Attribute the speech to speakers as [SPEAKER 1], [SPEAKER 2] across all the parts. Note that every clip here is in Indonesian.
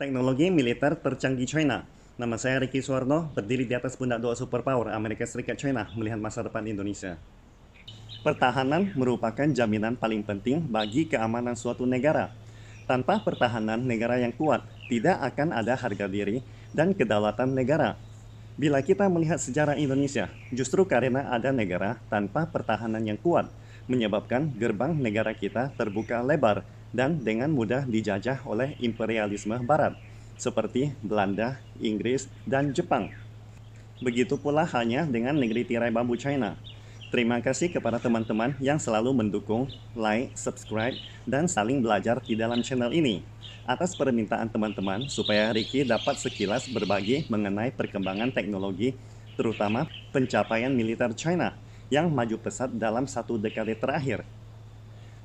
[SPEAKER 1] Teknologi Militer Tercanggih China. Nama saya Ricky Suwarno, berdiri di atas pundak dua superpower Amerika Serikat China melihat masa depan Indonesia. Pertahanan merupakan jaminan paling penting bagi keamanan suatu negara. Tanpa pertahanan negara yang kuat, tidak akan ada harga diri dan kedaulatan negara. Bila kita melihat sejarah Indonesia, justru karena ada negara tanpa pertahanan yang kuat, menyebabkan gerbang negara kita terbuka lebar dan dengan mudah dijajah oleh imperialisme Barat, seperti Belanda, Inggris, dan Jepang. Begitu pula hanya dengan negeri tirai bambu China. Terima kasih kepada teman-teman yang selalu mendukung, like, subscribe, dan saling belajar di dalam channel ini. Atas permintaan teman-teman supaya Ricky dapat sekilas berbagi mengenai perkembangan teknologi, terutama pencapaian militer China yang maju pesat dalam satu dekade terakhir.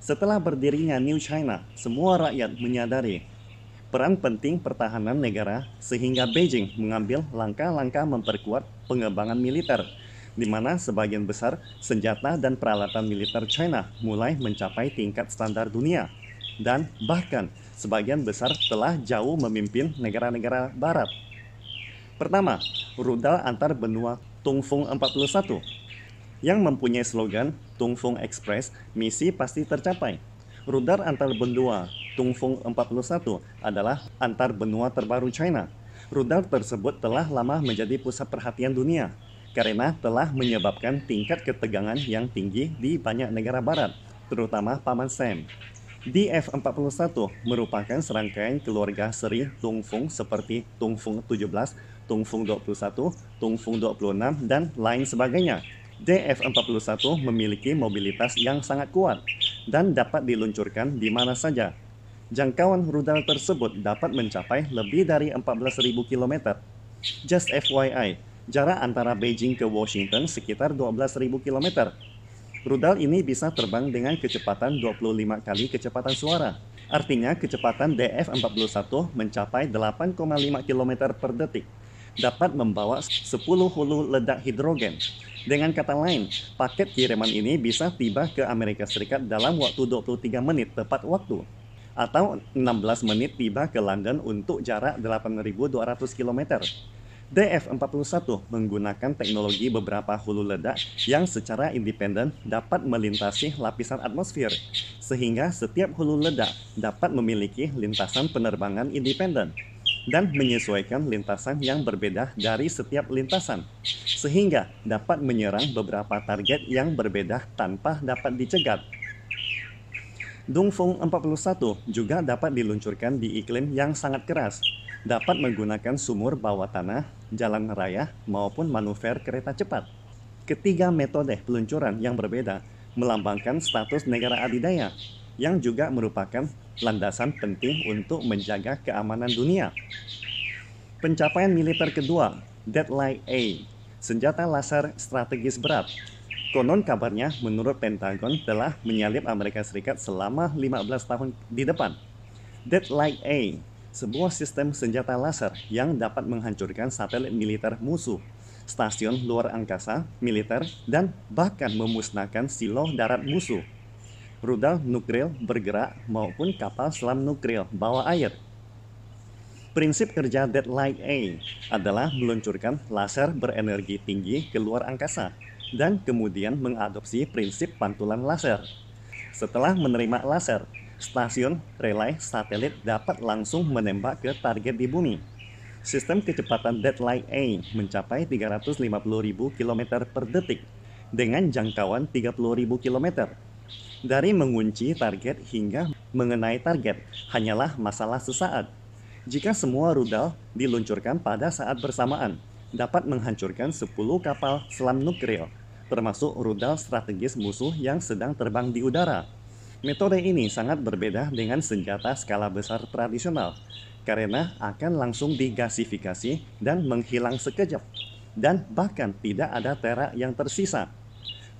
[SPEAKER 1] Setelah berdirinya New China, semua rakyat menyadari peran penting pertahanan negara sehingga Beijing mengambil langkah-langkah memperkuat pengembangan militer di mana sebagian besar senjata dan peralatan militer China mulai mencapai tingkat standar dunia dan bahkan sebagian besar telah jauh memimpin negara-negara barat. Pertama, rudal antar benua Tungfung 41 yang mempunyai slogan Tungfung Express, misi pasti tercapai. Rudar antar benua Tungfung 41 adalah antar benua terbaru China. Rudar tersebut telah lama menjadi pusat perhatian dunia karena telah menyebabkan tingkat ketegangan yang tinggi di banyak negara barat, terutama Paman Sam. DF-41 merupakan serangkaian keluarga seri Tungfung seperti Tungfung 17, Tungfung 21, Tungfung 26, dan lain sebagainya DF41 memiliki mobilitas yang sangat kuat dan dapat diluncurkan di mana saja. Jangkauan rudal tersebut dapat mencapai lebih dari 14.000 km. Just FYI, jarak antara Beijing ke Washington sekitar 12.000 km. Rudal ini bisa terbang dengan kecepatan 25 kali kecepatan suara. Artinya kecepatan DF-41 mencapai 8,5 km per detik. Dapat membawa 10 hulu ledak hidrogen dengan kata lain, paket kiriman ini bisa tiba ke Amerika Serikat dalam waktu 23 menit tepat waktu atau 16 menit tiba ke London untuk jarak 8.200 km. DF-41 menggunakan teknologi beberapa hulu ledak yang secara independen dapat melintasi lapisan atmosfer, sehingga setiap hulu ledak dapat memiliki lintasan penerbangan independen dan menyesuaikan lintasan yang berbeda dari setiap lintasan, sehingga dapat menyerang beberapa target yang berbeda tanpa dapat dicegat. Dungfung 41 juga dapat diluncurkan di iklim yang sangat keras, dapat menggunakan sumur bawah tanah, jalan raya, maupun manuver kereta cepat. Ketiga metode peluncuran yang berbeda melambangkan status negara adidaya, yang juga merupakan landasan penting untuk menjaga keamanan dunia. Pencapaian militer kedua, Deadline A, senjata laser strategis berat. Konon kabarnya menurut Pentagon telah menyalip Amerika Serikat selama 15 tahun di depan. Deadline A, sebuah sistem senjata laser yang dapat menghancurkan satelit militer musuh, stasiun luar angkasa, militer, dan bahkan memusnahkan silo darat musuh rudal nuklir bergerak maupun kapal selam nuklir bawah air. Prinsip kerja Light A adalah meluncurkan laser berenergi tinggi ke luar angkasa dan kemudian mengadopsi prinsip pantulan laser. Setelah menerima laser, stasiun relay satelit dapat langsung menembak ke target di bumi. Sistem kecepatan Light A mencapai 350.000 km per detik dengan jangkauan 30.000 km. Dari mengunci target hingga mengenai target hanyalah masalah sesaat. Jika semua rudal diluncurkan pada saat bersamaan, dapat menghancurkan 10 kapal selam nuklir, termasuk rudal strategis musuh yang sedang terbang di udara. Metode ini sangat berbeda dengan senjata skala besar tradisional, karena akan langsung digasifikasi dan menghilang sekejap, dan bahkan tidak ada terak yang tersisa.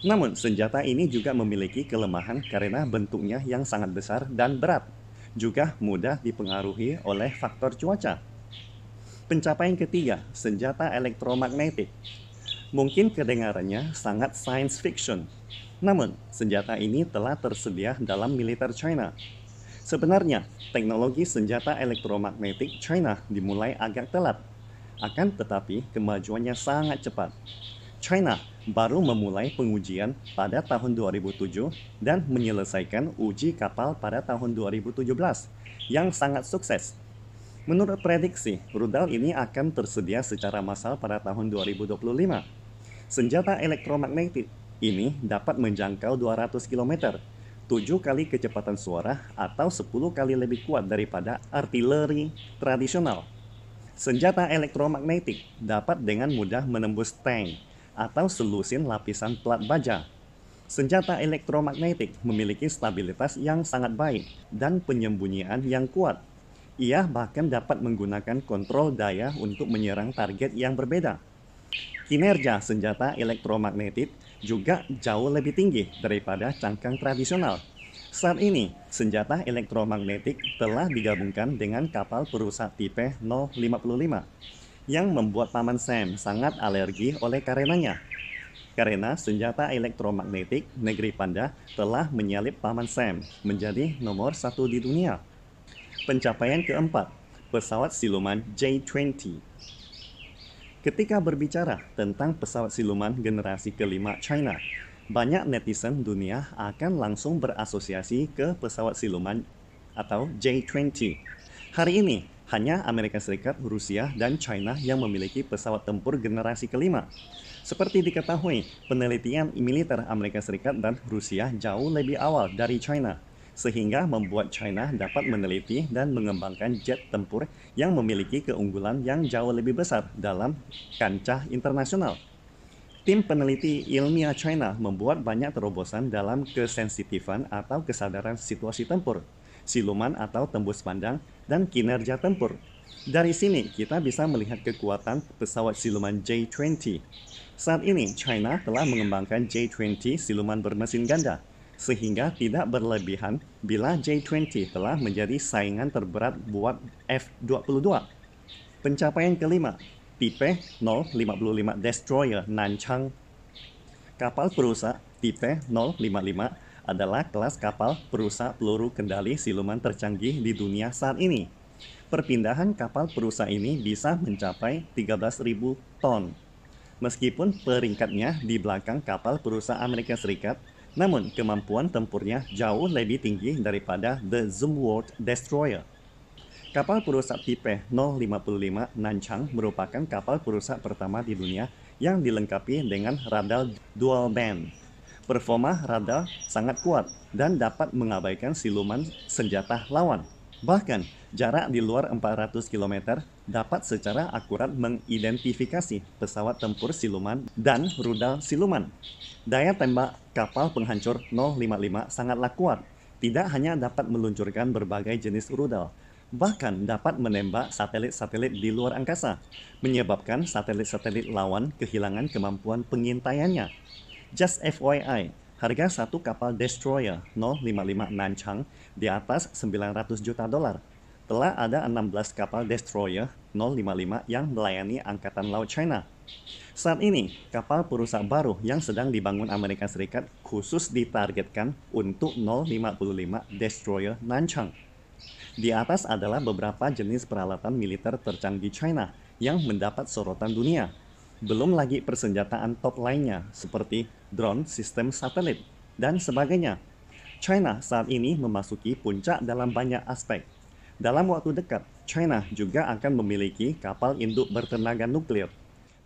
[SPEAKER 1] Namun, senjata ini juga memiliki kelemahan karena bentuknya yang sangat besar dan berat, juga mudah dipengaruhi oleh faktor cuaca. Pencapaian ketiga, senjata elektromagnetik. Mungkin kedengarannya sangat science fiction, namun senjata ini telah tersedia dalam militer China. Sebenarnya, teknologi senjata elektromagnetik China dimulai agak telat, akan tetapi kemajuannya sangat cepat China baru memulai pengujian pada tahun 2007 dan menyelesaikan uji kapal pada tahun 2017 yang sangat sukses. Menurut prediksi, rudal ini akan tersedia secara massal pada tahun 2025. Senjata elektromagnetik ini dapat menjangkau 200 km, 7 kali kecepatan suara atau 10 kali lebih kuat daripada artileri tradisional. Senjata elektromagnetik dapat dengan mudah menembus tank, atau selusin lapisan plat baja. Senjata elektromagnetik memiliki stabilitas yang sangat baik dan penyembunyian yang kuat. Ia bahkan dapat menggunakan kontrol daya untuk menyerang target yang berbeda. Kinerja senjata elektromagnetik juga jauh lebih tinggi daripada cangkang tradisional. Saat ini, senjata elektromagnetik telah digabungkan dengan kapal perusak tipe 055 yang membuat Paman Sam sangat alergi oleh karenanya. Karena senjata elektromagnetik negeri Panda telah menyalip Paman Sam menjadi nomor satu di dunia. Pencapaian keempat, pesawat siluman J-20. Ketika berbicara tentang pesawat siluman generasi kelima China, banyak netizen dunia akan langsung berasosiasi ke pesawat siluman atau J-20. Hari ini, hanya Amerika Serikat, Rusia, dan China yang memiliki pesawat tempur generasi kelima. Seperti diketahui, penelitian militer Amerika Serikat dan Rusia jauh lebih awal dari China, sehingga membuat China dapat meneliti dan mengembangkan jet tempur yang memiliki keunggulan yang jauh lebih besar dalam kancah internasional. Tim peneliti ilmiah China membuat banyak terobosan dalam kesensitifan atau kesadaran situasi tempur, siluman atau tembus pandang, dan kinerja tempur. Dari sini, kita bisa melihat kekuatan pesawat siluman J-20. Saat ini, China telah mengembangkan J-20 siluman bermesin ganda, sehingga tidak berlebihan bila J-20 telah menjadi saingan terberat buat F-22. Pencapaian kelima, tipe 055 Destroyer Nanchang. Kapal perusak tipe 055 adalah kelas kapal perusak peluru kendali siluman tercanggih di dunia saat ini. Perpindahan kapal perusak ini bisa mencapai 13.000 ton. Meskipun peringkatnya di belakang kapal perusak Amerika Serikat, namun kemampuan tempurnya jauh lebih tinggi daripada The Zumwalt Destroyer. Kapal perusak tipe 055 Nanchang merupakan kapal perusak pertama di dunia yang dilengkapi dengan radar dual band performa radar sangat kuat dan dapat mengabaikan siluman senjata lawan. Bahkan, jarak di luar 400 km dapat secara akurat mengidentifikasi pesawat tempur siluman dan rudal siluman. Daya tembak kapal penghancur 055 sangatlah kuat. Tidak hanya dapat meluncurkan berbagai jenis rudal, bahkan dapat menembak satelit-satelit di luar angkasa, menyebabkan satelit-satelit lawan kehilangan kemampuan pengintaiannya. Just FYI, harga satu kapal destroyer 055 Nanchang di atas 900 juta dolar. Telah ada 16 kapal destroyer 055 yang melayani Angkatan Laut China. Saat ini, kapal perusak baru yang sedang dibangun Amerika Serikat khusus ditargetkan untuk 055 destroyer Nanchang. Di atas adalah beberapa jenis peralatan militer tercanggih China yang mendapat sorotan dunia, belum lagi persenjataan top lainnya seperti drone, sistem satelit, dan sebagainya. China saat ini memasuki puncak dalam banyak aspek. Dalam waktu dekat, China juga akan memiliki kapal induk bertenaga nuklir,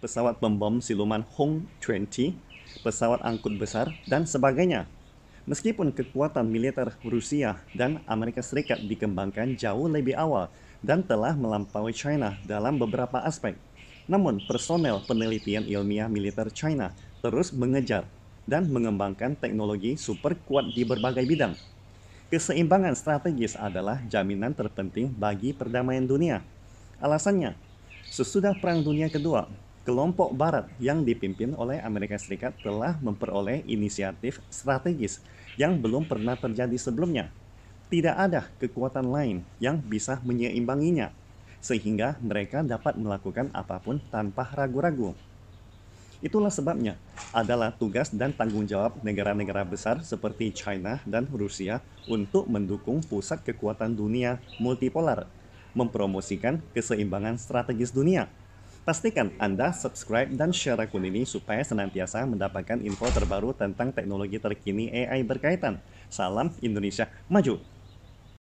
[SPEAKER 1] pesawat pembom siluman Hong 20, pesawat angkut besar, dan sebagainya. Meskipun kekuatan militer Rusia dan Amerika Serikat dikembangkan jauh lebih awal dan telah melampaui China dalam beberapa aspek, namun, personel penelitian ilmiah militer China terus mengejar dan mengembangkan teknologi super kuat di berbagai bidang. Keseimbangan strategis adalah jaminan terpenting bagi perdamaian dunia. Alasannya, sesudah Perang Dunia Kedua, kelompok Barat yang dipimpin oleh Amerika Serikat telah memperoleh inisiatif strategis yang belum pernah terjadi sebelumnya. Tidak ada kekuatan lain yang bisa menyeimbanginya sehingga mereka dapat melakukan apapun tanpa ragu-ragu. Itulah sebabnya adalah tugas dan tanggung jawab negara-negara besar seperti China dan Rusia untuk mendukung pusat kekuatan dunia multipolar, mempromosikan keseimbangan strategis dunia. Pastikan Anda subscribe dan share akun ini supaya senantiasa mendapatkan info terbaru tentang teknologi terkini AI berkaitan. Salam Indonesia Maju!